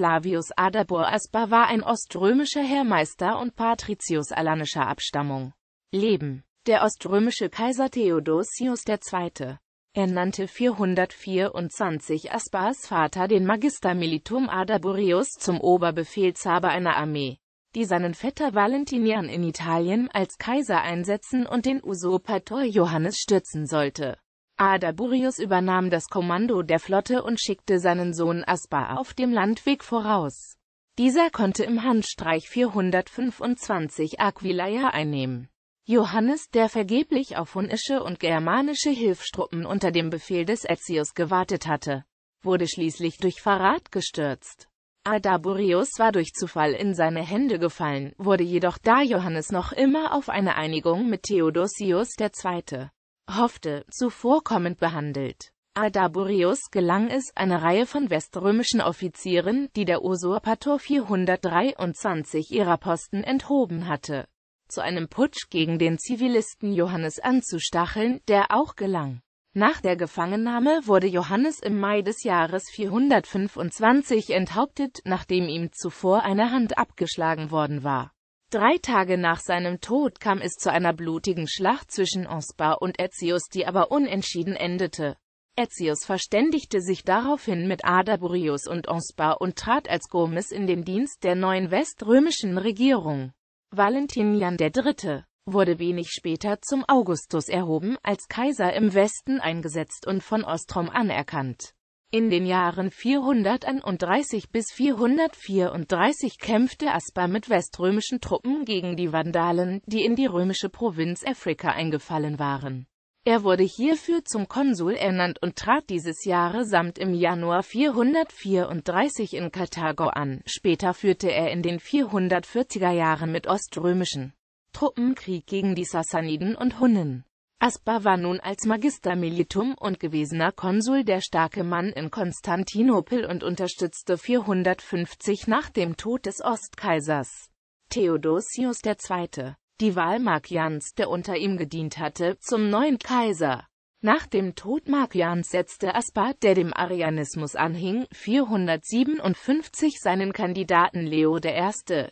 Flavius Adabur Aspa war ein oströmischer Herrmeister und Patricius alanischer Abstammung. Leben Der oströmische Kaiser Theodosius II. Er nannte 424 Aspas Vater den Magister Militum Adaburius zum Oberbefehlshaber einer Armee, die seinen Vetter Valentinian in Italien als Kaiser einsetzen und den Usurpator Johannes stürzen sollte Adaburius übernahm das Kommando der Flotte und schickte seinen Sohn Aspar auf dem Landweg voraus. Dieser konnte im Handstreich 425 Aquileia einnehmen. Johannes, der vergeblich auf hunnische und germanische Hilfstruppen unter dem Befehl des Etzius gewartet hatte, wurde schließlich durch Verrat gestürzt. Adaburius war durch Zufall in seine Hände gefallen, wurde jedoch da Johannes noch immer auf eine Einigung mit Theodosius II hoffte, zuvorkommend behandelt. Ardaburius gelang es, eine Reihe von weströmischen Offizieren, die der Usurpator 423 ihrer Posten enthoben hatte, zu einem Putsch gegen den Zivilisten Johannes anzustacheln, der auch gelang. Nach der Gefangennahme wurde Johannes im Mai des Jahres 425 enthauptet, nachdem ihm zuvor eine Hand abgeschlagen worden war. Drei Tage nach seinem Tod kam es zu einer blutigen Schlacht zwischen Ospa und Ezius, die aber unentschieden endete. Ezius verständigte sich daraufhin mit Adaburius und Ospa und trat als Gomes in den Dienst der neuen weströmischen Regierung. Valentinian III. wurde wenig später zum Augustus erhoben, als Kaiser im Westen eingesetzt und von Ostrom anerkannt. In den Jahren 431 bis 434 kämpfte Asper mit weströmischen Truppen gegen die Vandalen, die in die römische Provinz Afrika eingefallen waren. Er wurde hierfür zum Konsul ernannt und trat dieses Jahre samt im Januar 434 in Karthago an. Später führte er in den 440er Jahren mit oströmischen Truppen Krieg gegen die Sassaniden und Hunnen. Aspar war nun als Magister militum und gewesener Konsul der starke Mann in Konstantinopel und unterstützte 450 nach dem Tod des Ostkaisers Theodosius II. die Wahl Markians, der unter ihm gedient hatte, zum neuen Kaiser. Nach dem Tod Markians setzte Aspar, der dem Arianismus anhing, 457 seinen Kandidaten Leo I.,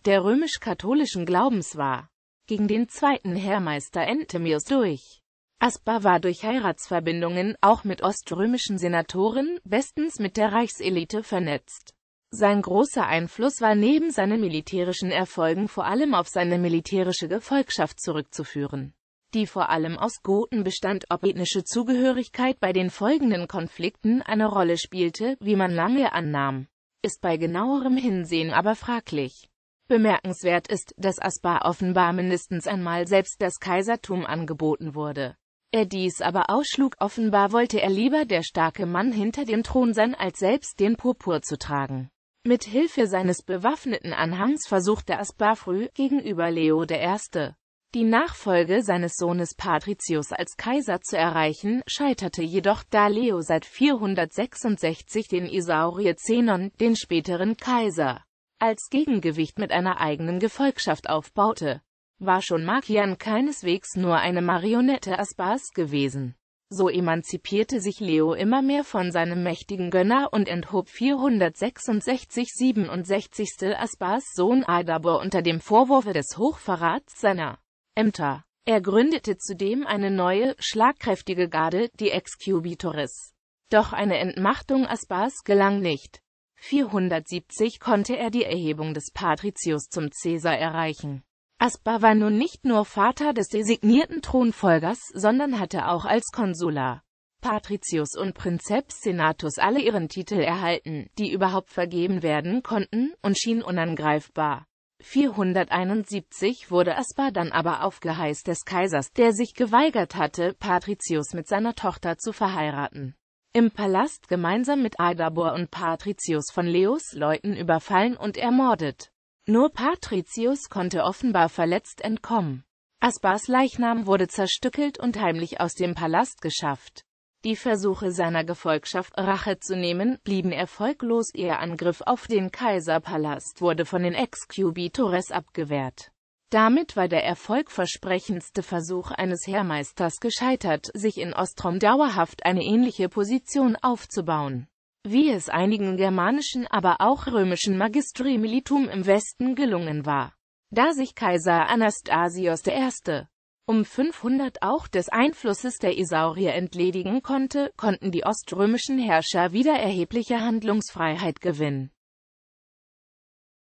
der römisch-katholischen Glaubens war, gegen den zweiten Heermeister Entemius durch. Aspar war durch Heiratsverbindungen auch mit oströmischen Senatoren bestens mit der Reichselite vernetzt. Sein großer Einfluss war neben seinen militärischen Erfolgen vor allem auf seine militärische Gefolgschaft zurückzuführen, die vor allem aus Goten bestand, ob ethnische Zugehörigkeit bei den folgenden Konflikten eine Rolle spielte, wie man lange annahm, ist bei genauerem Hinsehen aber fraglich. Bemerkenswert ist, dass Aspar offenbar mindestens einmal selbst das Kaisertum angeboten wurde er dies aber ausschlug, offenbar wollte er lieber der starke Mann hinter dem Thron sein, als selbst den Purpur zu tragen. Mit Hilfe seines bewaffneten Anhangs versuchte Aspar früh gegenüber Leo I. die Nachfolge seines Sohnes Patricius als Kaiser zu erreichen, scheiterte jedoch, da Leo seit 466 den Isaurier Zenon, den späteren Kaiser, als Gegengewicht mit einer eigenen Gefolgschaft aufbaute war schon Markian keineswegs nur eine Marionette Aspas gewesen. So emanzipierte sich Leo immer mehr von seinem mächtigen Gönner und enthob 466 67. Aspas Sohn Adabur unter dem Vorwurfe des Hochverrats seiner Ämter. Er gründete zudem eine neue, schlagkräftige Garde, die Excubitoris. Doch eine Entmachtung Aspas gelang nicht. 470 konnte er die Erhebung des Patricius zum Cäsar erreichen. Aspar war nun nicht nur Vater des designierten Thronfolgers, sondern hatte auch als Konsular Patricius und Prinzeps Senatus alle ihren Titel erhalten, die überhaupt vergeben werden konnten, und schien unangreifbar. 471 wurde Aspar dann aber auf Geheiß des Kaisers, der sich geweigert hatte, Patricius mit seiner Tochter zu verheiraten. Im Palast gemeinsam mit Adabor und Patricius von Leos Leuten überfallen und ermordet. Nur Patricius konnte offenbar verletzt entkommen. Aspars Leichnam wurde zerstückelt und heimlich aus dem Palast geschafft. Die Versuche seiner Gefolgschaft, Rache zu nehmen, blieben erfolglos. Ihr Angriff auf den Kaiserpalast wurde von den Exkubitores abgewehrt. Damit war der erfolgversprechendste Versuch eines Heermeisters gescheitert, sich in Ostrom dauerhaft eine ähnliche Position aufzubauen wie es einigen germanischen, aber auch römischen Magistrimilitum im Westen gelungen war. Da sich Kaiser Anastasios I. um 500 auch des Einflusses der Isaurier entledigen konnte, konnten die oströmischen Herrscher wieder erhebliche Handlungsfreiheit gewinnen.